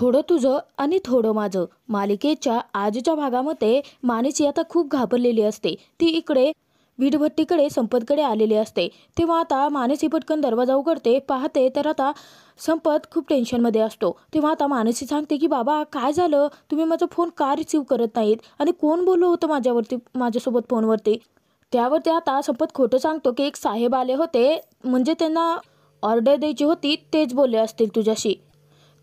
थोडं तुझं आणि थोडं माझं मालिकेच्या आजच्या भागामध्ये मानसी आता खूप घाबरलेली असते ती इकडे वीटभट्टीकडे संपतकडे आलेली असते तेव्हा आता मानसी पटकन दरवाजा उघडते पाहते तर आता संपत खूप टेन्शनमध्ये असतो तेव्हा आता मानसी सांगते की बाबा काय झालं तुम्ही माझा फोन का रिसीव्ह करत नाहीत आणि कोण बोललो होतं माझ्यावरती माझ्यासोबत फोनवरती त्यावरती आता संपत खोटं सांगतो की एक साहेब आले होते म्हणजे त्यांना ऑर्डर द्यायची होती तेच बोलले असतील तुझ्याशी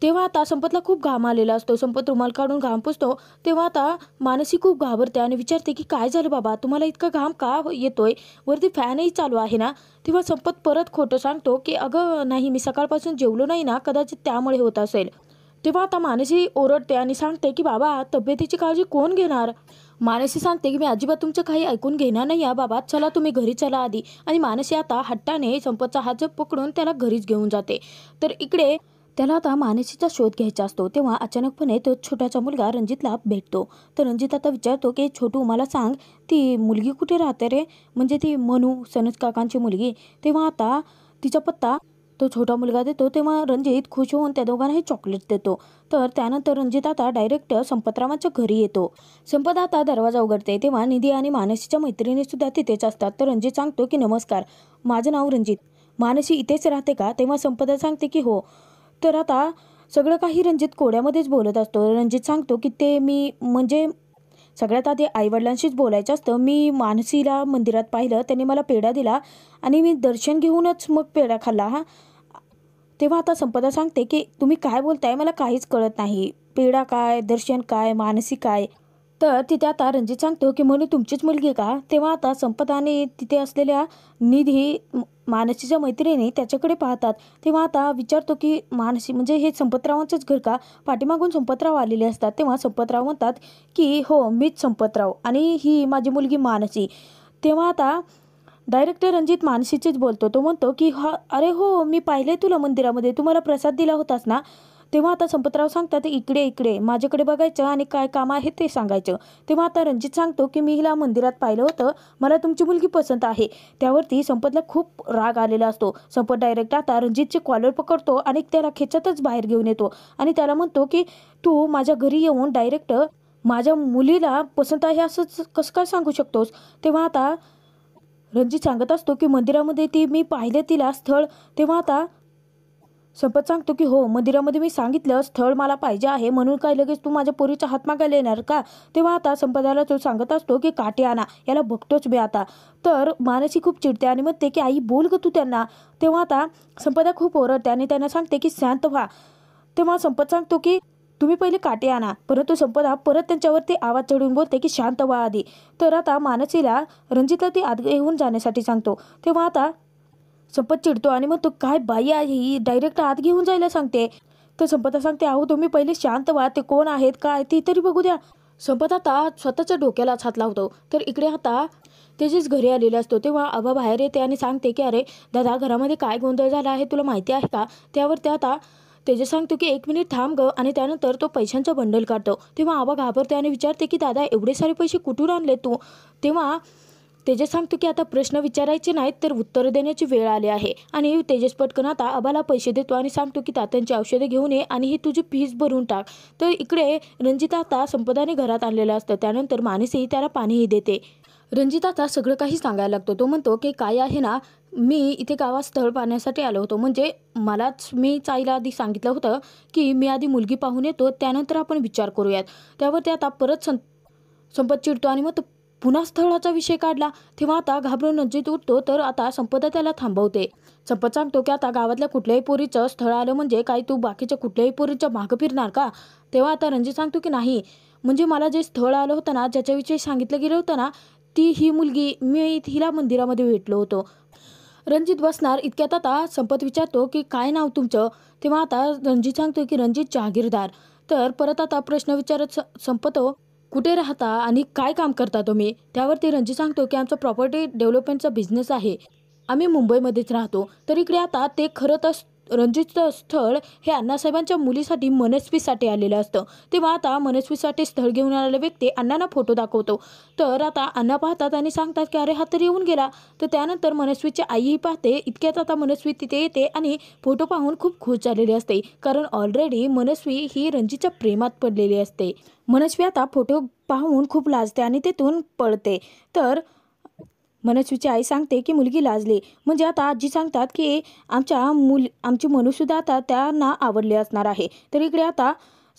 तेव्हा आता संपतला खूप घाम आलेला असतो संपत रुमाल काढून घाम पुसतो तेव्हा आता मानसी खूप घाबरते आणि विचारते की काय झालं बाबा तुम्हाला इतका घाम का येतोय वरती फॅनही चालू आहे ना तेव्हा संपत परत खोटं सांगतो की अगं नाही मी सकाळपासून जेवलो नाही ना कदाचित त्यामुळे होत असेल तेव्हा आता मानसी ओरडते आणि सांगते की बाबा तब्येतीची काळजी कोण घेणार मानसी सांगते की मी अजिबात तुमचं काही ऐकून घेणार नाही या बाबा चला तुम्ही घरी चला आधी आणि मानसी आता हट्टाने संपतचा हात पकडून त्याला घरीच घेऊन जाते तर इकडे त्याला आता मानसीचा शोध घ्यायचा असतो तेव्हा अचानकपणे तो छोटाचा मुलगा रणजितला भेटतो तर रणजित आता विचारतो की छोटू मला सांग ती मुलगी कुठे राहते रे म्हणजे ती मनू सनज काकांची मुलगी तेव्हा आता तिचा पत्ता तो छोटा मुलगा देतो तेव्हा रणजित खुश होऊन त्या दोघांनाही चॉकलेट देतो तर त्यानंतर रणजित आता डायरेक्ट संपतरावांच्या घरी येतो संपदा आता दरवाजा उघडते तेव्हा निधी आणि मानसीच्या मैत्रिणी सुद्धा तिथेच असतात तर रणजित सांगतो की नमस्कार माझं नाव रणजित मानसी इथेच राहते का तेव्हा संपदा सांगते की हो तर आता सगळं काही रणजित कोड्यामध्येच बोलत असतो रणजित सांगतो की ते मी म्हणजे सगळ्यात आधी आईवडिलांशीच बोलायचं असतं मी मानसीला मंदिरात पाहिलं त्याने मला पेढा दिला आणि मी दर्शन घेऊनच मग पेढा खाल्ला हा तेव्हा आता संपदा सांगते की तुम्ही काय बोलताय मला काहीच कळत नाही पेढा काय दर्शन काय मानसी काय तर तिथे आता रणजित सांगतो की म्हणून तुमचीच मुलगी का तेव्हा आता संपदाने तिथे असलेल्या निधी मानसीच्या मैत्रिणी त्याच्याकडे पाहतात तेव्हा आता विचारतो की मानसी म्हणजे हे संपतरावांचंच घर का पाठीमागून संपतराव आलेले असतात तेव्हा संपतराव म्हणतात की हो मीच संपतराव आणि ही माझी मुलगी मानसी तेव्हा आता डायरेक्टर रणजित मानसीचीच बोलतो तो म्हणतो की हा अरे हो मी पाहिले तुला मंदिरामध्ये तुम्हाला प्रसाद दिला होतास ना तेव्हा आता संपतराव सांगतात इकडे इकडे माझ्याकडे बघायचं आणि काय काम आहे ते सांगायचं तेव्हा आता रणजित सांगतो की मी हिला मंदिरात पाहिलं होतं मला तुमची मुलगी पसंत आहे त्यावरती संपतला खूप राग आलेला असतो संपत डायरेक्ट आता रणजितचे कॉलर पकडतो आणि त्याला खेचतच बाहेर घेऊन येतो आणि त्याला म्हणतो की तू माझ्या घरी येऊन डायरेक्ट माझ्या मुलीला पसंत आहे असंच कसं काय सांगू शकतोस तेव्हा आता रणजित सांगत असतो की मंदिरामध्ये ती मी पाहिले तिला स्थळ तेव्हा आता संपत सांगतो की हो मंदिरामध्ये मी सांगितलं स्थळ मला पाहिजे आहे म्हणून काय लगेच तू माझ्या पोरीचा हात मागायला येणार का तेव्हा आता संपदाला तो सांगत असतो की काटे आणा याला बघतोच मी आता तर मानसी खूप चिडते आणि म्हणते की आई बोल ग तू त्यांना तेव्हा आता संपदा खूप ओरडते आणि त्यांना सांगते की शांत व्हा तेव्हा संपत सांगतो की तुम्ही पहिले काटे आणा परंतु संपदा परत त्यांच्यावरती आवाज चढून बोलते की शांत व्हा आधी तर आता मानसीला रणजितला ती आत घेऊन जाण्यासाठी सांगतो तेव्हा आता संपत चिडतो आणि मग तो काय बाई आहे ही डायरेक्ट आत घेऊन जायला सांगते तर संपता सांगते अहो तुम्ही पहिले शांत व्हा ते कोण आहेत काय ते तरी बघू द्या संपत आता स्वतःच्या डोक्याला हात लावतो तर इकडे आता तेजेच घरी आलेले असतो तेव्हा आबा बाहेर येते आणि सांगते की अरे दादा घरामध्ये काय गोंधळ झाला आहे तुला माहिती आहे का त्यावर ते आता तेजस सांगतो की एक मिनिट थांब ग आणि त्यानंतर तो पैशांचं बंडल काढतो तेव्हा आबा घाबरते आणि विचारते की दादा एवढे सारे पैसे कुठून आणले तू तेव्हा तेजस सांगतो की आता प्रश्न विचारायचे नाहीत तर उत्तर देण्याची वेळ आली आहे आणि तेजस पटकन आता आबाला पैसे देतो आणि सांगतो की तात्यांची औषधे घेऊन ये आणि ही तुझी फीस भरून टाक तर इकडे रंजिता आता संपदाने घरात आणलेलं असतं त्यानंतर मानसी त्याला पाणीही देते आता सगळं काही सांगायला लागतो तो म्हणतो की काय आहे ना मी इथे गावात स्थळ पाहण्यासाठी आलो होतो म्हणजे मलाच मी चाईला आधी सांगितलं होतं की मी आधी मुलगी पाहून येतो त्यानंतर आपण विचार करूयात त्यावर ते आता परत सं संपत चिडतो आणि मग पुन्हा स्थळाचा विषय काढला तेव्हा आता घाबरून नजीत उठतो तर आता संपदा त्याला थांबवते संपत सांगतो की आता गावातल्या कुठल्याही पोरीचं स्थळ आलं म्हणजे काय तू बाकीच्या कुठल्याही पोरीचं माग फिरणार का तेव्हा आता रणजित सांगतो की नाही म्हणजे मला जे स्थळ आलं होतं ना ज्याच्याविषयी सांगितलं गेलं होतं ना ती ही मुलगी मी हिला मंदिरामध्ये भेटलो होतो रणजित बसणार इतक्यात आता संपत विचारतो की काय नाव तुमचं तेव्हा आता रणजित सांगतो की रणजित जहागीरदार तर परत आता प्रश्न विचारत संपतो कुठे राहता आणि काय काम करता तुम्ही त्यावरती रणजी सांगतो की आमचा प्रॉपर्टी डेव्हलपमेंटचा बिझनेस आहे आम्ही मुंबईमध्येच राहतो तर इकडे आता ते खरं तर रणजित स्थळ हे अण्णासाहेबांच्या मुलीसाठी मनस्वीसाठी आलेलं असतं तेव्हा आता मनस्वीसाठी स्थळ घेऊन आलेला व्यक्ती अण्णांना फोटो दाखवतो तर आता अण्णा पाहतात आणि सांगतात की अरे हा तर येऊन गेला तर त्यानंतर मनस्वीची आईही पाहते इतक्यात आता मनस्वी तिथे येते आणि फोटो पाहून खूप खुश झालेली असते कारण ऑलरेडी मनस्वी ही रणजितच्या प्रेमात पडलेली असते मनस्वी आता फोटो पाहून खूप लाजते आणि तेथून पळते तर मनस्वीची आई सांगते की मुलगी लाजली म्हणजे आता आजी सांगतात की आमच्या मुल आमची मनुसुद्धा आता त्यांना आवडले असणार आहे तर इकडे आता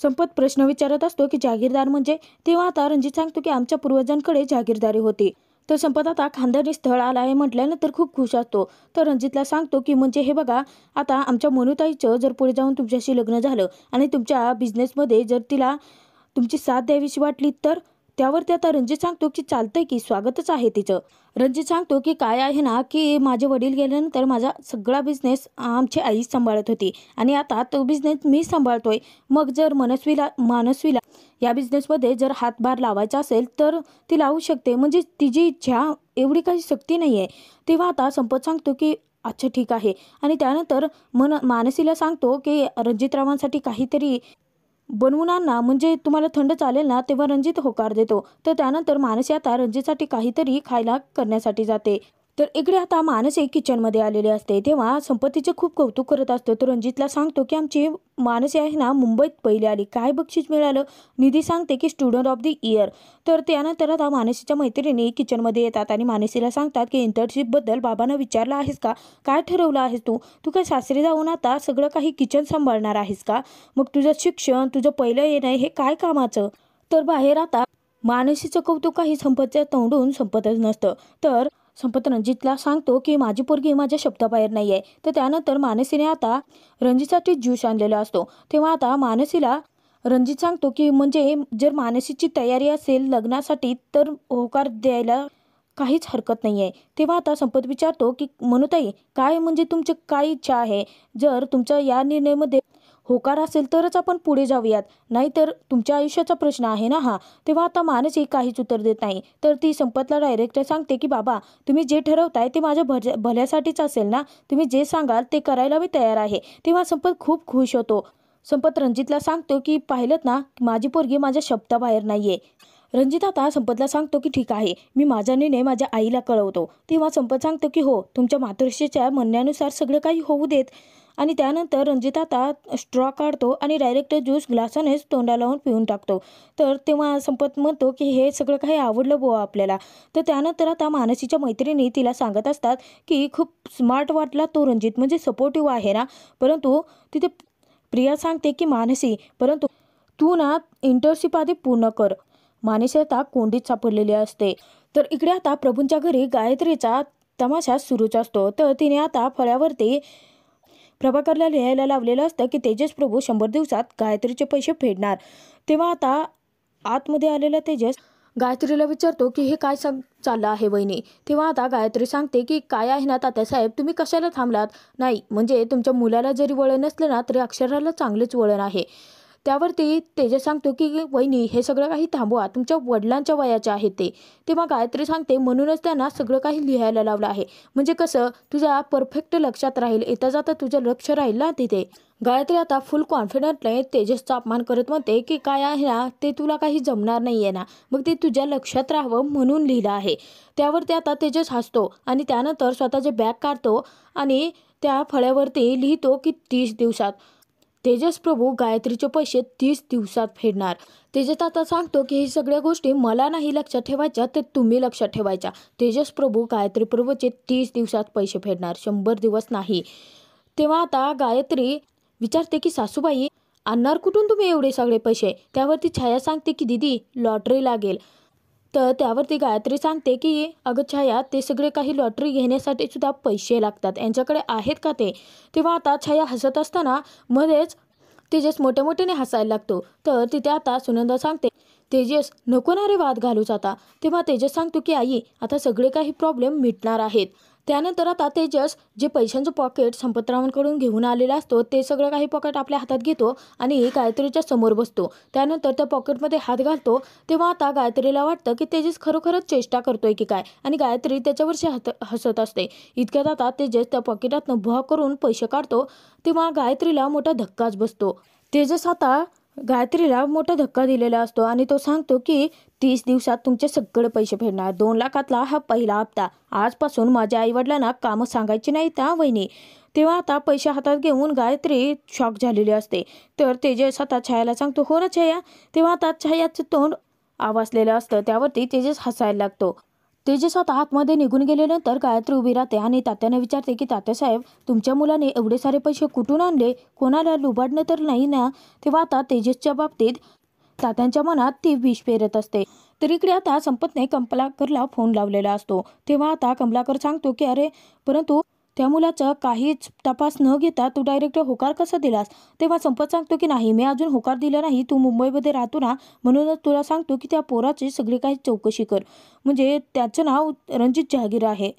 संपत प्रश्न विचारत असतो की जागीरदार म्हणजे तेव्हा आता रणजित सांगतो की आमच्या पूर्वजांकडे जागीरदारी होती तर संपत आता खानदानी स्थळ आला आहे म्हटल्यानंतर खूप खुश असतो तर रणजितला सांगतो की म्हणजे हे बघा आता आमच्या मनुताईचं जर पुढे जाऊन तुमच्याशी लग्न झालं आणि तुमच्या बिझनेसमध्ये जर तिला तुमची साथ द्यावीशी वाटली तर त्यावर ते आता रणजित सांगतो की चालतंय की स्वागतच आहे तिचं रणजित सांगतो की काय आहे ना की माझे वडील गेल्यानंतर माझा सगळा बिझनेस आमची आई सांभाळत होती आणि आता तो बिझनेस मी सांभाळतोय मग जर मनस्वीला मानस्वीला या बिझनेसमध्ये जर हातभार लावायचा असेल तर ती लावू शकते म्हणजे तिची इच्छा एवढी काही शक्ती नाही आहे तेव्हा आता संपत सांगतो की अच्छा ठीक आहे आणि त्यानंतर मन मानसीला सांगतो की रावांसाठी काहीतरी बनवणांना म्हणजे तुम्हाला थंड चालेल ना तेव्हा रणजित होकार देतो तर त्यानंतर मानसी आता रणजितसाठी काहीतरी खायला करण्यासाठी जाते तर इकडे आता मानसी किचनमध्ये आलेले असते तेव्हा संपत्तीचे खूप कौतुक करत असतो तर रणजितला सांगतो की आमची मानसी आहे ना मुंबईत पहिले आली काय बक्षीस मिळालं निधी सांगते की स्टुडंट ऑफ द इयर तर त्यानंतर आता मानसीच्या मैत्रिणी किचनमध्ये येतात आणि मानसीला सांगतात की इंटर्नशिपबद्दल बाबांना विचारलं आहेस का काय ठरवलं आहेस तू तू काय सासरी जाऊन आता सगळं काही किचन सांभाळणार आहेस का मग तुझं शिक्षण तुझं पहिलं येणं हे काय कामाचं तर बाहेर आता मानसीचं कौतुक काही संपतच्या तोंडून संपतच नसतं तर संपत रणजितला सांगतो की माझी पोरगी माझ्या शब्दाबाहेर नाही आहे तर त्यानंतर मानसीने आता रणजितसाठी ज्यूस आणलेला असतो तेव्हा आता मानसीला रणजित सांगतो की म्हणजे जर मानसीची तयारी असेल लग्नासाठी तर होकार द्यायला काहीच हरकत नाही आहे तेव्हा आता संपत विचारतो की मनुताई काय म्हणजे तुमची काय इच्छा आहे जर तुमच्या या निर्णयमध्ये होकार असेल तरच आपण पुढे जाऊयात नाहीतर तुमच्या आयुष्याचा प्रश्न आहे ना हा तेव्हा आता मानसी काहीच उत्तर देत नाही तर ती संपतला डायरेक्ट सांगते की बाबा तुम्ही जे ठरवताय ते माझ्या भल्यासाठीच असेल ना तुम्ही जे सांगाल ते करायला मी तयार आहे तेव्हा संपत खूप खुश होतो संपत रणजितला सांगतो की पाहिलं ना माझी पोरगी माझ्या शब्दाबाहेर नाही रणजित आता संपतला सांगतो की ठीक आहे मी माझ्या निर्णय माझ्या आईला कळवतो तेव्हा संपत सांगतो की हो तुमच्या मातृश्रीच्या म्हणण्यानुसार सगळं काही होऊ देत आणि त्यानंतर रणजित आता स्ट्रॉ काढतो आणि डायरेक्ट ज्यूस ग्लासानेच तोंडा लावून पिऊन टाकतो तर तेव्हा संपत म्हणतो की हे सगळं काही आवडलं बो आपल्याला तर त्यानंतर आता मानसीच्या मैत्रिणी तिला सांगत असतात की खूप स्मार्ट वाटला तो रणजित म्हणजे सपोर्टिव्ह आहे ना परंतु तिथे प्रिया सांगते की मानसी परंतु तू ना इंटर्नशिप आधी पूर्ण कर मानसी आता कोंडीत सापडलेली असते तर इकडे आता प्रभूंच्या घरी गायत्रीचा तमाशा सुरूच असतो तर तिने आता फळ्यावरती प्रभाकरला लिहायला लावलेलं असतं की तेजस प्रभू शंभर दिवसात गायत्रीचे पैसे फेडणार तेव्हा आता आतमध्ये आलेला तेजस गायत्रीला विचारतो की हे काय सांग चाललं आहे वहिनी तेव्हा आता गायत्री सांगते की काय आहे ना तात्यासाहेब तुम्ही कशाला थांबलात नाही म्हणजे तुमच्या मुलाला जरी वळण असलं ना तरी अक्षराला चांगलेच वळण आहे त्यावरती तेजस सांगतो की वहिनी हे सगळं काही थांबवा तुमच्या वडिलांच्या वयाचे आहे ते तेव्हा गायत्री सांगते म्हणूनच त्यांना सगळं काही लिहायला लावलं आहे म्हणजे कसं तुझा परफेक्ट लक्षात राहील येता जाता तुझं लक्ष राहील ना तिथे गायत्री आता फुल नाही तेजसचा अपमान करत म्हणते की काय आहे ना ते तुला काही जमणार नाही आहे ना मग ते तुझ्या लक्षात राहावं म्हणून लिहिलं आहे त्यावर ते आता तेजस हसतो आणि त्यानंतर स्वतःचे बॅग काढतो आणि त्या फळ्यावरती लिहितो की तीस दिवसात तेजस प्रभू गायत्रीचे पैसे तीस दिवसात फेडणार तेजस आता सांगतो की ही सगळ्या गोष्टी मला नाही लक्षात ठेवायच्या ते तुम्ही लक्षात ठेवायच्या तेजस प्रभू गायत्री प्रभूचे तीस दिवसात पैसे फेडणार शंभर दिवस नाही तेव्हा आता गायत्री विचारते की सासूबाई आणणार कुठून तुम्ही एवढे सगळे पैसे त्यावरती छाया सांगते की दिदी लॉटरी लागेल तर त्यावरती गायत्री सांगते की अगं छाया ते सगळे काही लॉटरी घेण्यासाठी सुद्धा पैसे लागतात यांच्याकडे आहेत का ते तेव्हा आता छाया हसत असताना मध्येच तेजस मोठ्या मोठ्याने हसायला लागतो तर तिथे आता सुनंदा सांगते तेजस नको ना रे वाद घालूच आता तेव्हा तेजस सांगतो की आई आता सगळे काही प्रॉब्लेम मिटणार आहेत त्यानंतर आता तेजस जे पैशांचं पॉकेट संपतरावांकडून घेऊन आलेला असतो ते सगळं काही पॉकेट आपल्या हातात घेतो आणि गायत्रीच्या समोर बसतो त्यानंतर त्या पॉकेटमध्ये हात घालतो तेव्हा आता गायत्रीला वाटतं की तेजस खरोखरच चेष्टा करतोय की काय आणि गायत्री त्याच्यावर हत हसत असते इतक्यात आता तेजस त्या पॉकेटातनं भुहा करून पैसे काढतो तेव्हा गायत्रीला मोठा धक्काच बसतो तेजस आता गायत्रीला मोठा धक्का दिलेला असतो आणि तो सांगतो की तीस दिवसात तुमचे सगळे पैसे फेडणार दोन लाखातला हा पहिला हप्ता आजपासून माझ्या आईवडिलांना कामं सांगायची नाही त्या वहिनी तेव्हा आता पैसे हातात घेऊन गायत्री शॉक झालेली असते तर तेजस आता छायाला सांगतो हो ना छाया तेव्हा आता छायाचं तोंड आवासलेलं असतं त्यावरती तेजस हसायला लागतो जे आता आतमध्ये निघून गेल्यानंतर गायत्री उभी राहते आणि तात्याने विचारते की तात्यासाहेब तुमच्या मुलाने एवढे सारे पैसे कुठून आणले कोणाला लुबाडणं तर नाही ना तेव्हा आता तेजसच्या बाबतीत तात्यांच्या मनात ती विष पेरत असते तर इकडे आता संपतने कमलाकरला फोन लावलेला असतो तेव्हा आता कमलाकर सांगतो की अरे परंतु त्या मुलाचा काहीच तपास न घेता तू डायरेक्ट होकार कसा दिलास तेव्हा संपत सांगतो की नाही मी अजून होकार दिला नाही तू मुंबईमध्ये राहतो ना म्हणूनच तुला सांगतो की त्या पोराची सगळी काही चौकशी कर म्हणजे त्याचं नाव रणजित जहागीर आहे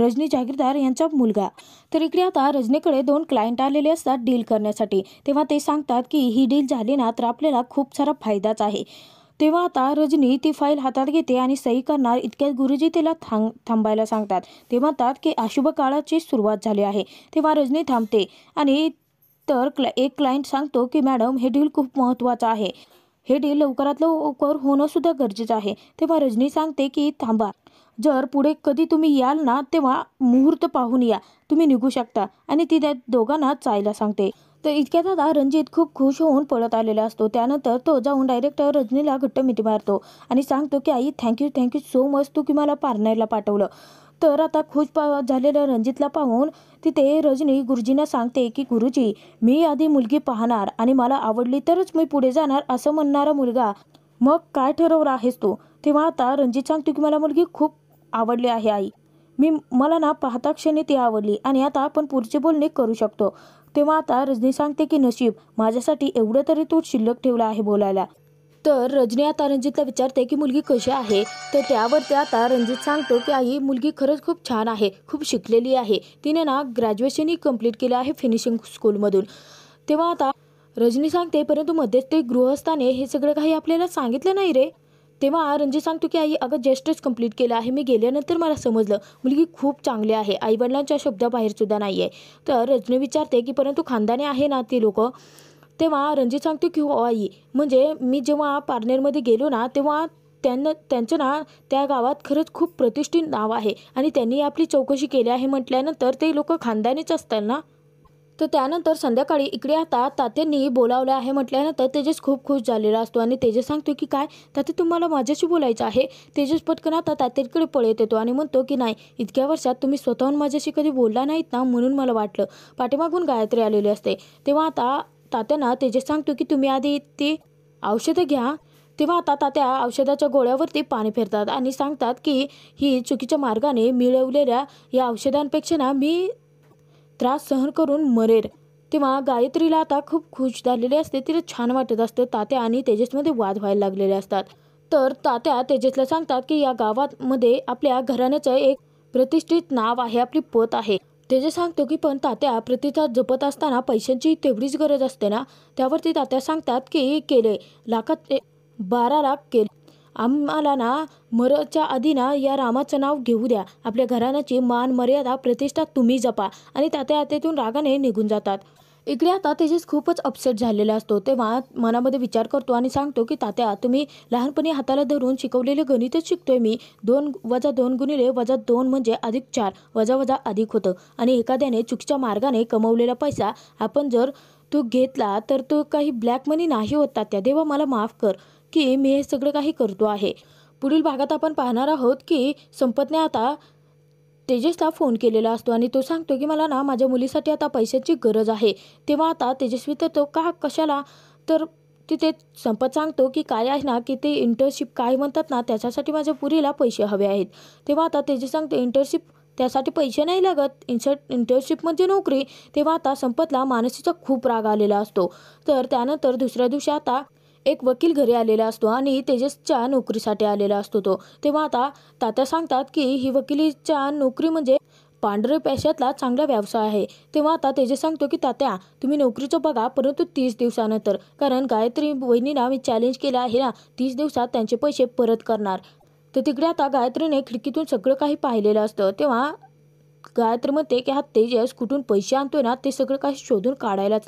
रजनी जागीरदार यांचा मुलगा तर इकडे आता रजनीकडे दोन क्लायंट आलेले असतात डील करण्यासाठी तेव्हा ते सांगतात की ही डील झाली ना तर आपल्याला खूप सारा फायदाच आहे तेव्हा आता रजनी ती फाईल हातात घेते आणि सही करणार इतक्यात गुरुजी तिला थांब थांबायला सांगतात ते म्हणतात की अशुभ काळाची सुरुवात झाली आहे तेव्हा रजनी थांबते आणि तर क्ला एक क्लायंट सांगतो की मॅडम हे डील खूप महत्त्वाचं आहे हे डील लवकरात लवकर होणं सुद्धा गरजेचं आहे तेव्हा रजनी सांगते की थांबा जर पुढे कधी तुम्ही याल ना तेव्हा मुहूर्त पाहून या तुम्ही निघू शकता आणि ती त्या दोघांना चायला सांगते तर इतक्यात आता रणजित खूप खुश होऊन पळत आलेला असतो त्यानंतर तो जाऊन डायरेक्ट रजनीला घट्ट मिठी मारतो आणि सांगतो की आई थँक्यू थँक्यू सो मच तू की मला पार्नरला पाठवलं तर आता खुश पा झालेल्या रणजितला पाहून तिथे रजनी गुरुजींना सांगते की गुरुजी मी आधी मुलगी पाहणार आणि मला आवडली तरच मी पुढे जाणार असं म्हणणारा मुलगा मग काय ठरवलं आहेस तू तेव्हा आता रणजित सांगतो की मला मुलगी खूप आवडली आहे आई मी मला ना पाहता क्षणी ती आवडली आणि आता आपण पुढची बोलणे करू शकतो तेव्हा आता रजनी सांगते की नशीब माझ्यासाठी एवढं तरी तू शिल्लक ठेवला आहे बोलायला तर रजनी आता रणजितला विचारते की मुलगी कशी आहे तर त्यावर ते आता रणजित सांगतो की आई मुलगी खरंच खूप छान आहे खूप शिकलेली आहे तिने ना ग्रॅज्युएशनही कंप्लीट केलं आहे फिनिशिंग स्कूलमधून तेव्हा आता रजनी सांगते परंतु मध्येच ते गृहस्थाने हे सगळं काही आपल्याला सांगितलं नाही रे तेव्हा रणजित सांगतो की आई अगं जस्टच कंप्लीट केलं आहे मी गेल्यानंतर मला समजलं मुलगी खूप चांगली आहे आईवडिलांच्या शब्दाबाहेरसुद्धा नाही आहे तर रजनी विचारते की परंतु खानदाने आहे ना ती लोकं तेव्हा रणजित सांगतो की हो आई म्हणजे मी जेव्हा पार्नेरमध्ये गेलो ना तेव्हा त्यांना त्यांचं ना त्या गावात खरंच खूप प्रतिष्ठित नाव आहे आणि त्यांनी आपली चौकशी केली आहे म्हटल्यानंतर ते लोक खानदानीच असतात ना तर त्यानंतर संध्याकाळी इकडे आता तात्यांनी बोलावलं आहे म्हटल्यानंतर तेजस खूप खुश झालेला असतो आणि तेजस सांगतो की काय ताते तुम्हाला माझ्याशी बोलायचं आहे तेजस पटकन आता तात्यांकडे पळत येतो आणि म्हणतो की नाही इतक्या वर्षात तुम्ही स्वतःहून माझ्याशी कधी बोलला नाहीत ना म्हणून मला वाटलं पाठीमागून गायत्री आलेली असते तेव्हा आता तात्यांना तेजस सांगतो की तुम्ही आधी ती औषधं घ्या तेव्हा आता तात्या औषधाच्या गोळ्यावरती पाणी फिरतात आणि सांगतात की ही चुकीच्या मार्गाने मिळवलेल्या या औषधांपेक्षा ना मी त्रास सहन करून मरेल तेव्हा गायत्रीला आता खूप खुश झालेले असते तिला छान वाटत असते तात्या आणि तेजसमध्ये वाद व्हायला लागलेले असतात तर तात्या तेजसला सांगतात की या गावात मध्ये आपल्या घराण्याचं एक प्रतिष्ठित नाव आहे आपली पत आहे तेजस सांगतो की पण तात्या प्रतिसाद जपत असताना पैशांची तेवढीच गरज असते ना त्यावरती तात्या सांगतात की केले लाखात बारा लाख केले आम्हाला ना मरच्या आधी ना या रामाचं नाव घेऊ द्या आपल्या घराण्याची मान मर्यादा प्रतिष्ठा तुम्ही जपा आणि तात्या आत्यातून रागाने निघून जातात इकडे आता तेजस खूपच अपसेट झालेला असतो तेव्हा मनामध्ये विचार करतो आणि सांगतो की तात्या तुम्ही लहानपणी हाताला धरून शिकवलेले गणितच शिकतोय मी दोन वजा दोन गुणिले वजा दोन म्हणजे अधिक चार वजा वजा अधिक होतं आणि एखाद्याने चुकीच्या मार्गाने कमवलेला पैसा आपण जर तो घेतला तर तो काही ब्लॅक मनी नाही होता तात्या देवा मला माफ कर की मी हे सगळं काही करतो आहे पुढील भागात आपण पाहणार आहोत की संपतने आता तेजसला फोन केलेला असतो आणि तो सांगतो की मला ना माझ्या मुलीसाठी आता पैशाची गरज आहे तेव्हा आता तेजस्वी तर तो का कशाला तर तिथे संपत सांगतो की काय आहे ना की ते इंटर्नशिप काय म्हणतात ना त्याच्यासाठी माझ्या पुरीला पैसे हवे आहेत तेव्हा आता तेजस सांगतो इंटर्नशिप त्यासाठी पैसे नाही लागत इन्सर्ट इंटर्नशिप म्हणजे नोकरी तेव्हा आता संपतला मानसीचा खूप राग आलेला असतो तर त्यानंतर दुसऱ्या दिवशी आता एक वकील घरी आलेला असतो आणि तेजसच्या नोकरीसाठी आलेला असतो तो तेव्हा आता तात्या सांगतात की ही वकिलीच्या नोकरी म्हणजे पांढरे पैशातला चांगला व्यवसाय आहे तेव्हा आता तेजे सांगतो की तात्या तुम्ही नोकरीचं बघा परंतु तीस दिवसानंतर कारण गायत्री वहिनीला मी चॅलेंज केलं आहे ना तीस दिवसात त्यांचे पैसे परत करणार तर तिकडे आता गायत्रीने खिडकीतून सगळं काही पाहिलेलं असतं तेव्हा गायत्री म्हणते की हा तेजस कुठून पैसे आणतोय ना ते सगळं काही शोधून काढायलाच